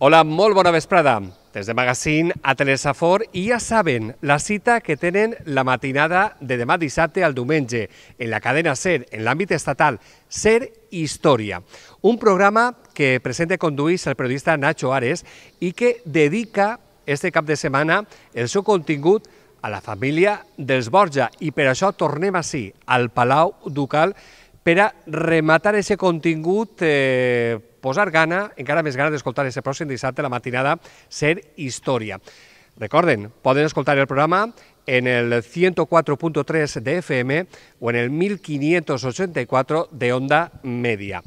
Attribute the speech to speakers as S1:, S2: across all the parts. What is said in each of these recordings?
S1: Hola, molt bona vesprada. Des de Magazine a Telesafor i ja saben la cita que tenen la matinada de demà dissabte al diumenge en la cadena SER, en l'àmbit estatal, SER Història. Un programa que presenta i conduís el periodista Nacho Ares i que dedica este cap de setmana el seu contingut a la família dels Borja i per això tornem així, al Palau Ducal, per a rematar aquest contingut eh, posar gana, encara més gana d'escoltar aquest pròxim dissabte la matinada Ser Història. Recorden, poden escoltar el programa en el 104.3 de FM o en el 1584 de Onda Media.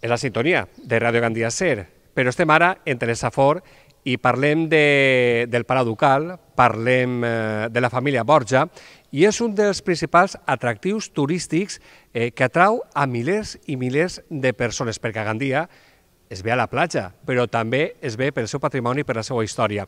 S1: És la sintonia de Radio Gandia Ser, però estem ara entre el Safor i parlem de, del Palau Ducal, parlem eh, de la família Borja i és un dels principals atractius turístics eh, que atrau a milers i milers de persones, perquè a Gandia es ve a la platja, però també es ve pel seu patrimoni i per la seva història.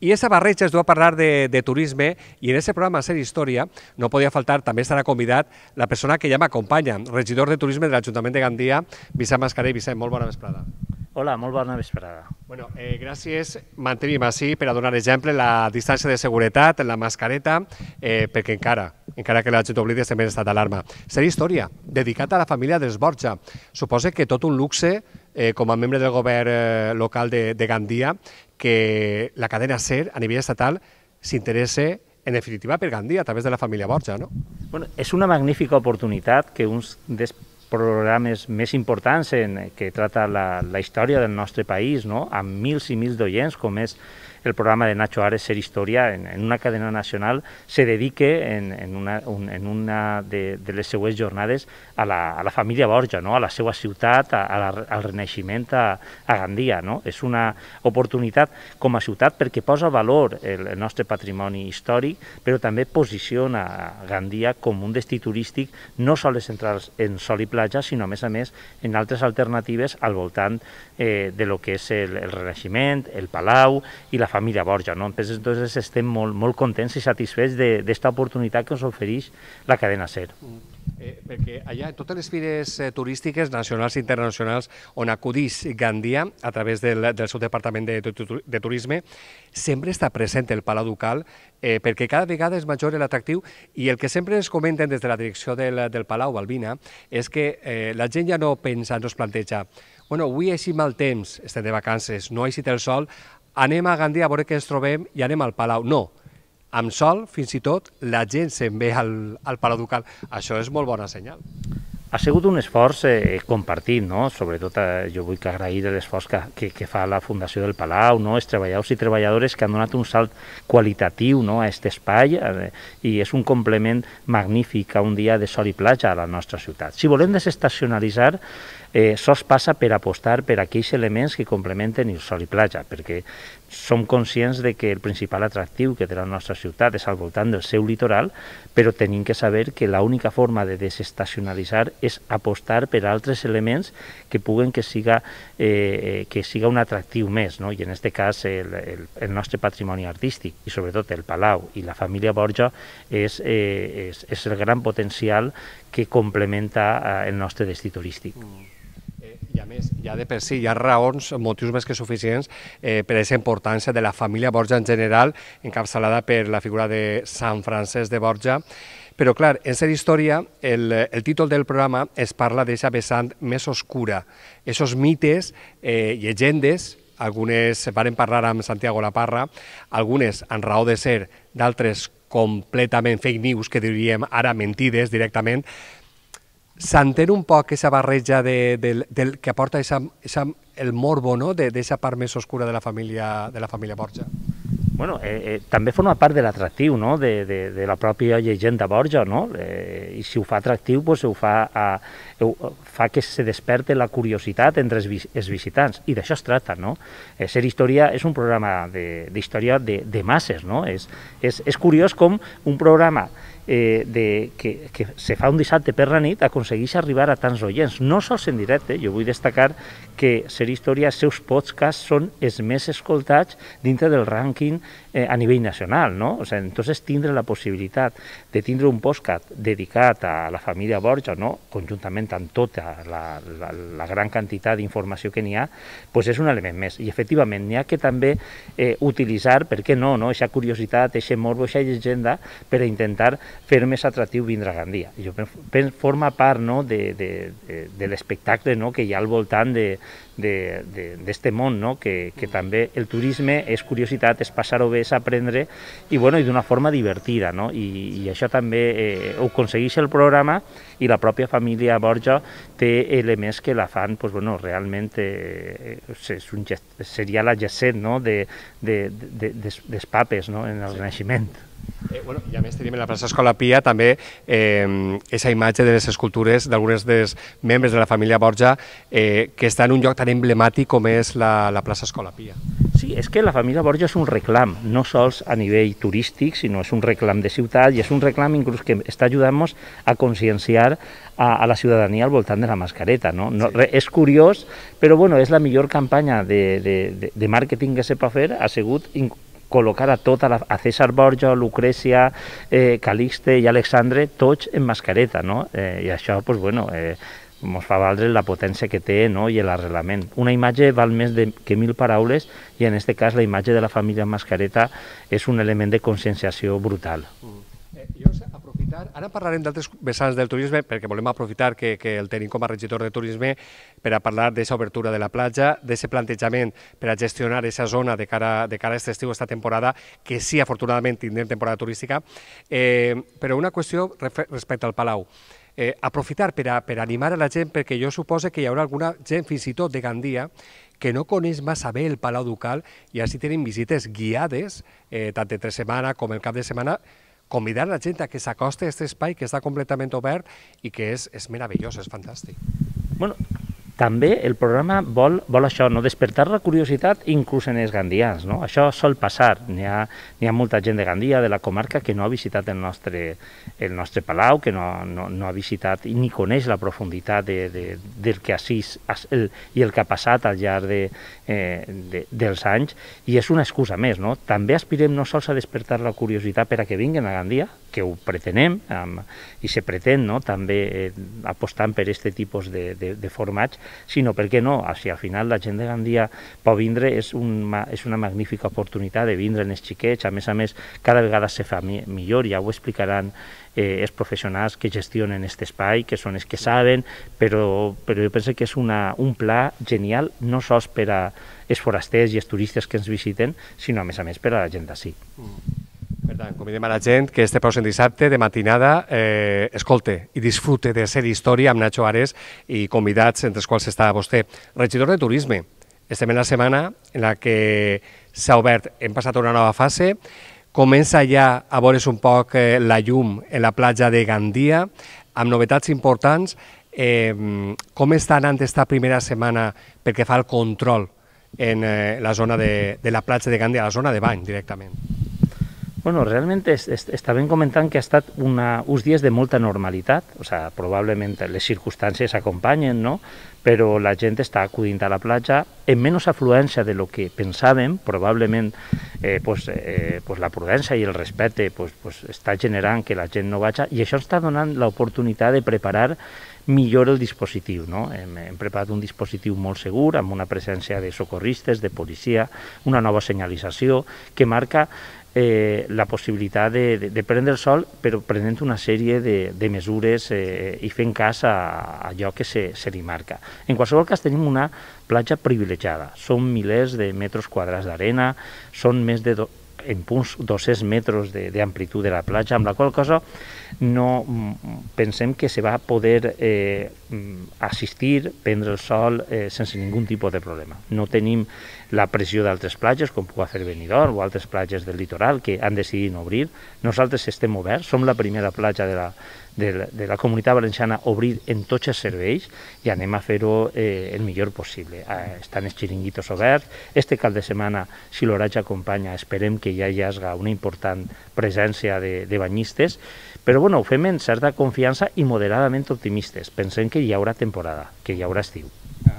S1: I aquesta barreja es du a parlar de, de turisme i en aquest programa Ser Història no podia faltar, també estarà convidat la persona que ja m'acompanya, regidor de Turisme de l'Ajuntament de Gandia, Vicent Mascarell. Vicent, molt bona vesprada.
S2: Hola, molt bona vesprada. Bueno, eh, gràcies.
S1: Mantenim així per a donar exemple la distància de seguretat, la mascareta, eh, perquè encara, encara que la gent oblidi, estem en estat d'alarma. Ser història, dedicat a la família dels Borja. Suposa que tot un luxe eh, com a membre del govern eh, local de, de Gandia que la cadena SER a nivell estatal s'interessa en
S2: definitiva per Gandia a través de la família Borja, no? Bueno, és una magnífica oportunitat que uns dels programes més importants en, eh, que trata la, la història del nostre país, no? amb mils i mils d'oients, com és el programa de Nacho Ares Ser Historia en, en una cadena nacional se dedique en, en una, un, en una de, de les seues jornades a la, a la família Borja, no? a la seva ciutat, a, a la, al Renaixement, a, a Gandia. No? És una oportunitat com a ciutat perquè posa valor el, el nostre patrimoni històric, però també posiciona Gandia com un destí turístic no sols central en sol i platja, sinó a més a més en altres alternatives al voltant eh, de lo que és el, el Renaixement, el Palau i la família Borja. No? Entonces estem molt, molt contents i satisfets d'esta oportunitat que ens ofereix la cadena SER. Mm.
S1: Eh, perquè allà, en totes les fires eh, turístiques nacionals i internacionals on acudís Gandia a través del, del seu departament de, de, de turisme, sempre està present el Palau Ducal eh, perquè cada vegada és major l'atractiu i el que sempre es comenten des de la direcció del, del Palau, Albina, és que eh, la gent ja no pensa, no es planteja bueno, avui ha mal temps, estem de vacances, no ha sigut el sol, anem a Gandia a veure què ens trobem i anem al Palau. No, amb sol, fins i tot, la gent se'n ve al, al Palau Ducal. Això és molt bona senyal.
S2: Ha sigut un esforç eh, compartit, no? sobretot eh, jo vull que agrair l'esforç que, que, que fa la Fundació del Palau, no? els treballadors i treballadores que han donat un salt qualitatiu no? a aquest espai eh, i és un complement magnífic a un dia de sol i platja a la nostra ciutat. Si volem desestacionalitzar, eh, sols passa per apostar per aquells elements que complementen el sol i platja, perquè som conscients de que el principal atractiu que té la nostra ciutat és al voltant del seu litoral, però tenim que saber que l'única forma de desestacionalitzar és apostar per altres elements que puguen que siga, eh, eh que siga un atractiu més, no? i en aquest cas el, el, el nostre patrimoni artístic, i sobretot el Palau i la família Borja és, eh, és, és el gran potencial que complementa eh, el nostre destí turístic. Mm a més, ja de per si hi ha
S1: raons, motius més que suficients eh, per aquesta importància de la família Borja en general, encapçalada per la figura de Sant Francesc de Borja, però, clar, en ser història, el, el títol del programa es parla d'aquesta vessant més oscura, esos mites, eh, llegendes, algunes varen parlar amb Santiago Laparra, algunes en raó de ser, d'altres completament fake news, que diríem ara mentides directament, s'entén un poc aquesta barreja de, del, del, que aporta esa, esa, el morbo no? d'aquesta part més oscura de la família, de la família Borja?
S2: Bueno, eh, eh, també forma part de l'atractiu no? de, de, de la pròpia llegenda Borja, no? Eh, I si ho fa atractiu, pues, ho fa, a, ho, fa que se desperte la curiositat entre els, els visitants, i d'això es tracta, no? Eh, ser història és un programa d'història de, de, de masses, no? És, és, és curiós com un programa eh, de, que, que se fa un dissabte per la nit aconsegueix arribar a tants oients, no sols en directe, jo vull destacar que Ser Història, els seus podcasts són els més escoltats dintre del rànquing eh, a nivell nacional, no? O sigui, entonces tindre la possibilitat de tindre un podcast dedicat a la família Borja, no? conjuntament amb tota la, la, la gran quantitat d'informació que n'hi ha, pues és un element més. I efectivament n'hi ha que també eh, utilitzar, per què no, no? Eixa curiositat, eixa morbo, eixa llegenda, per intentar fer més atractiu vindre a Gandia. I jo penso, forma part no? de, de, de, de l'espectacle no? que hi ha al voltant de, este món, no? que, que mm. també el turisme és curiositat, és passar-ho bé, és aprendre, i, bueno, i d'una forma divertida, no? I, i això també eh, ho aconsegueix el programa i la pròpia família Borja té elements que la fan, doncs, bueno, realment eh, eh, és un gest, seria la gesset no? de, de, de, des, des papes no? en el sí. Renaixement.
S1: Eh, bueno, I a més tenim a la plaça Escola Pia també aquesta eh, esa imatge de les escultures d'alguns dels membres de la família Borja eh, que està en un lloc tan emblemàtic com és la, la plaça Escola Pia.
S2: Sí, és que la família Borja és un reclam, no sols a nivell turístic, sinó és un reclam de ciutat i és un reclam inclús que està ajudant-nos a conscienciar a, a la ciutadania al voltant de la mascareta. No? No, sí. re, és curiós, però bueno, és la millor campanya de, de, de, de màrqueting que se pot fer, ha sigut col·locar a tota la, a César Borja, Lucrecia, eh, Calixte i Alexandre, tots en mascareta, no? Eh, I això, doncs, bueno, eh, ens fa valdre la potència que té no? i l'arrelament. Una imatge val més de, que mil paraules i en aquest cas la imatge de la família en mascareta és un element de conscienciació brutal. Mm. Eh,
S1: jo aprofitar, ara parlarem d'altres vessants del turisme perquè volem aprofitar que, que el tenim com a regidor de turisme per a parlar d'aquesta obertura de la platja, d'aquest plantejament per a gestionar aquesta zona de cara, de cara a aquest estiu, aquesta temporada, que sí, afortunadament, tindrem temporada turística. Eh, però una qüestió respecte al Palau eh, aprofitar per, a, per animar a la gent, perquè jo suposo que hi haurà alguna gent, fins i tot de Gandia, que no coneix massa bé el Palau Ducal i així tenim visites guiades, eh, tant de tres setmana com el cap de setmana, convidar la gent a que s'acosti a aquest espai que està completament obert i que és, és meravellós, és fantàstic.
S2: Bueno, també el programa vol, vol això, no despertar la curiositat inclús en els gandians. No? Això sol passar. N'hi ha, ha molta gent de Gandia, de la comarca, que no ha visitat el nostre, el nostre palau, que no, no, no ha visitat i ni coneix la profunditat de, de, del que as, el, i el que ha passat al llarg de, eh, de, dels anys. I és una excusa més. No? També aspirem no sols a despertar la curiositat per a que vinguin a Gandia, que ho pretenem amb, i se pretén no? també eh, apostant per aquest tipus de, de, de formats, sinó, per què no, si al final la gent de Gandia pot vindre, és, un, és una magnífica oportunitat de vindre en els xiquets, a més a més, cada vegada se fa millor, ja ho explicaran eh, els professionals que gestionen aquest espai, que són els que saben, però, però jo penso que és una, un pla genial, no sols per a els forasters i els turistes que ens visiten, sinó a més a més per a la gent d'ací. Mm. Per tant, convidem a la gent que
S1: este pròxim dissabte de matinada eh, escolte i disfrute de ser història amb Nacho Ares i convidats, entre els quals està vostè, regidor de Turisme. Estem en la setmana en la que s'ha obert, hem passat una nova fase, comença ja a veure's un poc eh, la llum en la platja de Gandia, amb novetats importants. Eh, com està anant aquesta primera setmana perquè fa el control en eh, la zona de, de la platja de
S2: Gandia, la zona de bany
S1: directament?
S2: Bueno, realment es, es, estàvem comentant que ha estat una, uns dies de molta normalitat, o sea, probablement les circumstàncies acompanyen, no? però la gent està acudint a la platja en menys afluència de lo que pensàvem, probablement eh, pues, eh, pues la prudència i el respecte pues, pues està generant que la gent no vagi, i això està donant l'oportunitat de preparar millor el dispositiu. No? Hem, hem preparat un dispositiu molt segur, amb una presència de socorristes, de policia, una nova senyalització que marca eh, la possibilitat de, de, de prendre el sol, però prenent una sèrie de, de mesures eh, i fent cas a, a allò que se, se li marca. En qualsevol cas tenim una platja privilegiada, són milers de metres quadrats d'arena, són més de do, en punts 200 metres d'amplitud de, de la platja, amb la qual cosa no mm, pensem que se va poder eh, mm, assistir, prendre el sol eh, sense ningú tipus de problema. No tenim la pressió d'altres platges, com puga fer Benidorm o altres platges del litoral que han decidit obrir. Nosaltres estem oberts, som la primera platja de la, de la, de la comunitat valenciana obrir en tots els serveis i anem a fer-ho eh, el millor possible. Eh, estan els xiringuitos oberts, este cap de setmana, si l'horatge acompanya, esperem que ja hi hagi una important presència de, de banyistes, però bueno, ho fem en certa confiança i moderadament optimistes. Pensem que hi haurà temporada, que hi haurà estiu. Ah,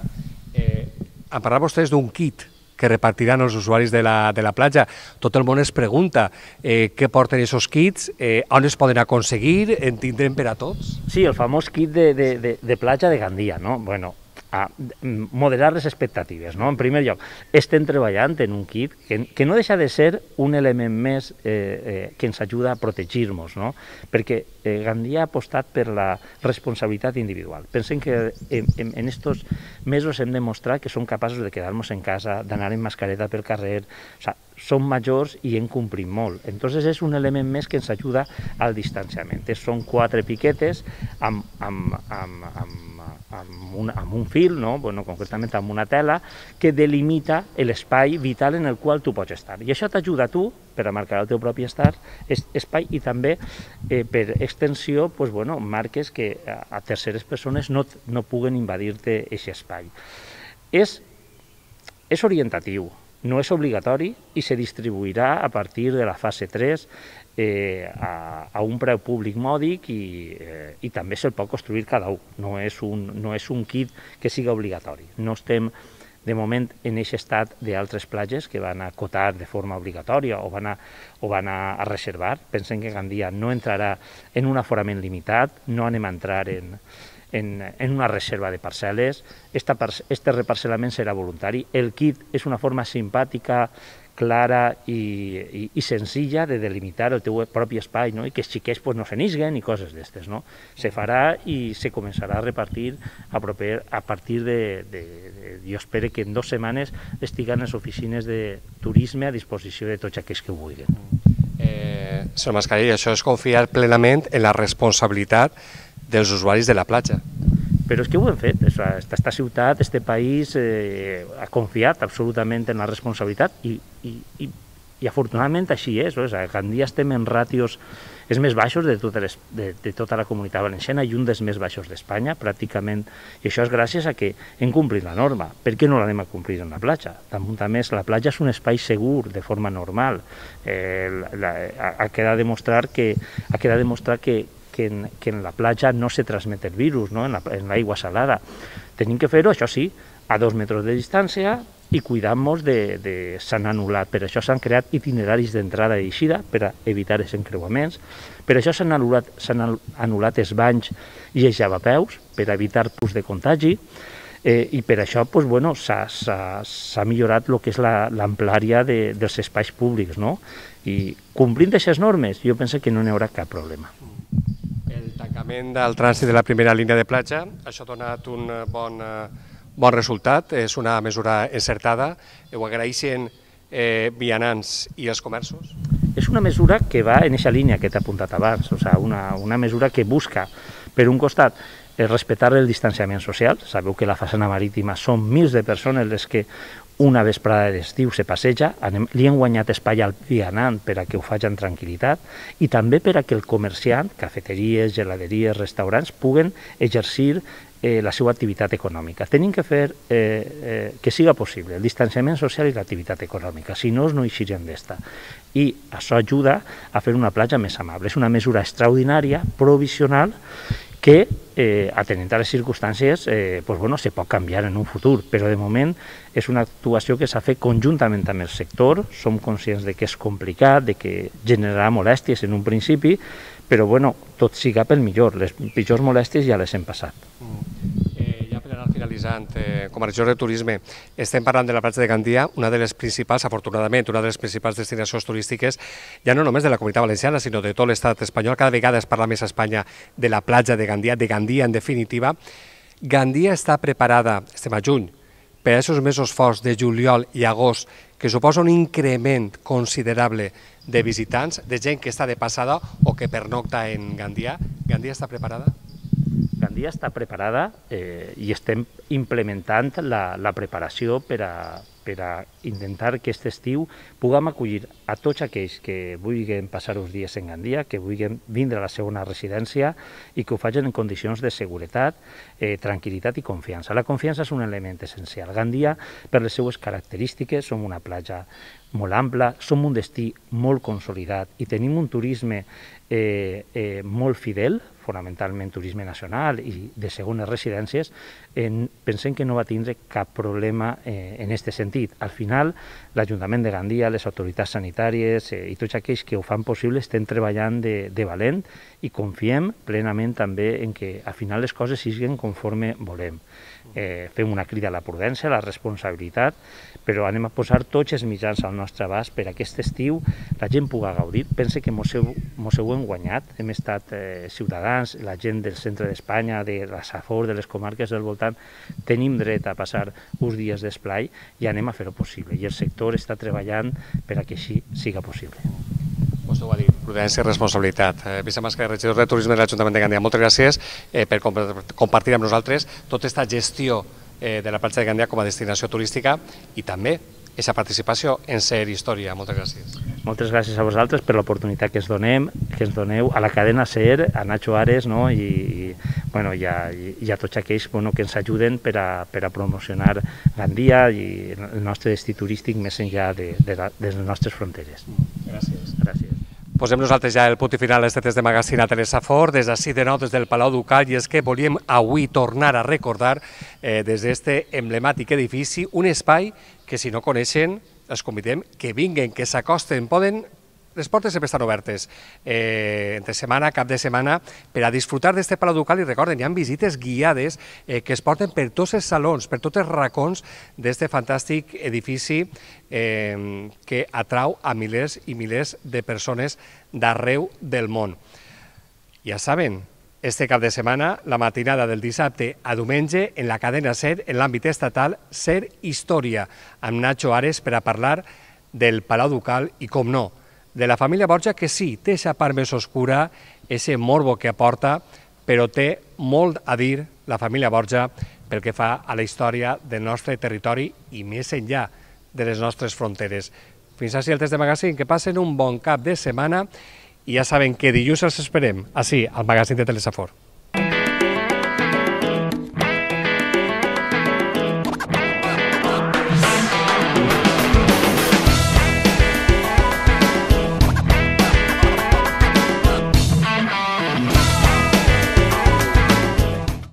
S2: eh, a parlar vostès d'un kit que repartiran
S1: els usuaris de la, de la platja. Tot el món es pregunta eh, què porten aquests kits, eh,
S2: on es poden aconseguir, en tindrem per a tots? Sí, el famós kit de, de, de, de platja de Gandia, no? Bueno, a moderar les expectatives. No? En primer lloc, estem treballant en un kit que, que no deixa de ser un element més eh, eh, que ens ajuda a protegir-nos, no? perquè eh, Gandia ha apostat per la responsabilitat individual. Pensem que en, en, estos mesos hem demostrat que som capaços de quedar-nos en casa, d'anar en mascareta pel carrer, o sea, són majors i hem complit molt. Entonces és un element més que ens ajuda al distanciament. Són quatre piquetes amb, amb, amb, amb, amb, un, amb un fil, no? bueno, concretament amb una tela, que delimita l'espai vital en el qual tu pots estar. I això t'ajuda a tu per a marcar el teu propi estar, espai i també eh, per extensió pues, bueno, marques que a terceres persones no, no puguen invadir-te aquest espai. És, és orientatiu, no és obligatori i se distribuirà a partir de la fase 3 eh, a, a un preu públic mòdic i, eh, i també se'l pot construir cada un. No és un, no és un kit que siga obligatori. No estem de moment en aquest estat d'altres platges que van a cotar de forma obligatòria o van a, o van a, reservar. Pensen que Gandia no entrarà en un aforament limitat, no anem a entrar en, en, en una reserva de parcel·les. Esta, este reparcelament serà voluntari. El kit és una forma simpàtica clara i, i, i senzilla de delimitar el teu propi espai no? i que els xiquets pues, no se n'isguen i coses d'estes. No? Se mm. farà i se començarà a repartir a, proper, a partir de, de, de... Jo espero que en dues setmanes estiguen les oficines de turisme a disposició de tots aquells que ho vulguin. Eh,
S1: senyor Mascarell, això és confiar plenament en la responsabilitat dels usuaris de la platja. Però és que ho
S2: hem fet. Aquesta ciutat, aquest país, eh, ha confiat absolutament en la responsabilitat i, i, i, i afortunadament així és. O sigui, cada dia estem en ràtios els més baixos de, totes les, de, de tota la comunitat valenciana i un dels més baixos d'Espanya, pràcticament. I això és gràcies a que hem complit la norma. Per què no l'anem a complir en la platja? Damunt a més, la platja és un espai segur, de forma normal. Eh, la, la, ha, ha quedat demostrar que, ha quedat demostrar que, que en, que en la platja no se transmet el virus, no? en l'aigua la, salada. Tenim que fer-ho, això sí, a dos metres de distància i cuidar-nos de, de s'han anul·lat. Per això s'han creat itineraris d'entrada i eixida per a evitar els encreuaments. Per això s'han anul·lat, anul·lat els banys i els javapeus per evitar punts de contagi. Eh, I per això pues, bueno, s'ha millorat el que és l'amplària la, de, dels espais públics. No? I complint aquestes normes, jo penso que no n'hi haurà cap problema
S1: tancament del trànsit de la primera
S2: línia de platja.
S1: Això ha donat un bon, eh, bon resultat, és una mesura encertada. Ho agraeixen eh, vianants i els comerços?
S2: És una mesura que va en aquesta línia que t'ha apuntat abans, o sigui, una, una mesura que busca, per un costat, eh, respetar el distanciament social. Sabeu que la façana marítima són mils de persones les que una vesprada d'estiu se passeja, anem, li han guanyat espai al vianant per a que ho faci amb tranquil·litat i també per a que el comerciant, cafeteries, geladeries, restaurants, puguen exercir eh, la seva activitat econòmica. Tenim que fer eh, eh, que siga possible el distanciament social i l'activitat econòmica, si no, no eixirem d'esta. I això ajuda a fer una platja més amable. És una mesura extraordinària, provisional, que eh, atenent a les circumstàncies eh, pues, bueno, se pot canviar en un futur, però de moment és una actuació que s'ha fet conjuntament amb el sector, som conscients de que és complicat, de que generarà molèsties en un principi, però bueno, tot siga pel millor, les pitjors molèsties ja les hem passat. Mm
S1: finalitzant, eh, com a regió de turisme, estem parlant de la platja de Gandia, una de les principals, afortunadament, una de les principals destinacions turístiques, ja no només de la comunitat valenciana, sinó de tot l'estat espanyol. Cada vegada es parla més a Espanya de la platja de Gandia, de Gandia en definitiva. Gandia està preparada, estem a juny, per a aquests mesos forts de juliol i agost, que suposa un increment considerable de visitants, de gent que està de passada o que
S2: pernocta en Gandia. Gandia està preparada? guarderia està preparada eh, i estem implementant la, la preparació per a, per a intentar que aquest estiu puguem acollir a tots aquells que vulguin passar uns dies en Gandia, que vulguin vindre a la segona residència i que ho facin en condicions de seguretat, eh, tranquil·litat i confiança. La confiança és un element essencial. Gandia, per les seues característiques, som una platja molt ampla, som un destí molt consolidat i tenim un turisme eh, eh, molt fidel, fonamentalment turisme nacional i de segones residències, eh, pensem que no va tindre cap problema eh, en aquest sentit sentit. Al final, l'Ajuntament de Gandia, les autoritats sanitàries eh, i tots aquells que ho fan possible estem treballant de, de valent i confiem plenament també en que al final les coses siguin conforme volem. Eh, fem una crida a la prudència, a la responsabilitat, però anem a posar tots els mitjans al nostre abast per aquest estiu la gent puga gaudir. Pense que mos ho hem guanyat, hem estat eh, ciutadans, la gent del centre d'Espanya, de la Safor, de les comarques del voltant, tenim dret a passar uns dies d'esplai i anem a fer-ho possible. I el sector està treballant per a que així siga possible. Vostè ho ha dit,
S1: prudència i responsabilitat. Eh, Vicent Mascarell, regidor de Turisme de l'Ajuntament de Gandia, moltes gràcies eh, per compartir amb nosaltres tota aquesta gestió eh, de la platja de Gandia com a destinació turística i també aquesta participació en ser història. Moltes gràcies.
S2: Moltes gràcies a vosaltres per l'oportunitat que es donem, que ens doneu a la cadena SER, a Nacho Ares no? I, i, bueno, i, a, i a tots aquells bueno, que ens ajuden per a, per a promocionar Gandia i el nostre destí turístic més enllà de, de, la, de les nostres fronteres. Gràcies. Gràcies.
S1: Posem nosaltres ja el punt i final a test de magazine Teresa Fort, des d'ací de nou, des del Palau Ducal, i és que volíem avui tornar a recordar eh, des d'este emblemàtic edifici un espai que si no coneixen els convidem que vinguen, que s'acosten, poden les portes sempre estan obertes, eh, entre setmana, cap de setmana, per a disfrutar d'este Palau Ducal i recorden, hi ha visites guiades eh, que es porten per tots els salons, per tots els racons d'este fantàstic edifici eh, que atrau a milers i milers de persones d'arreu del món. Ja saben, este cap de setmana, la matinada del dissabte a diumenge, en la cadena SER, en l'àmbit estatal, SER Història, amb Nacho Ares per a parlar del Palau Ducal i, com no, de la família Borja que sí, té aquesta part més oscura, ese morbo que aporta, però té molt a dir la família Borja pel que fa a la història del nostre territori i més enllà de les nostres fronteres. Fins així el test de magazine, que passen un bon cap de setmana i ja saben que dilluns els esperem, així, al magazine de Telesafor.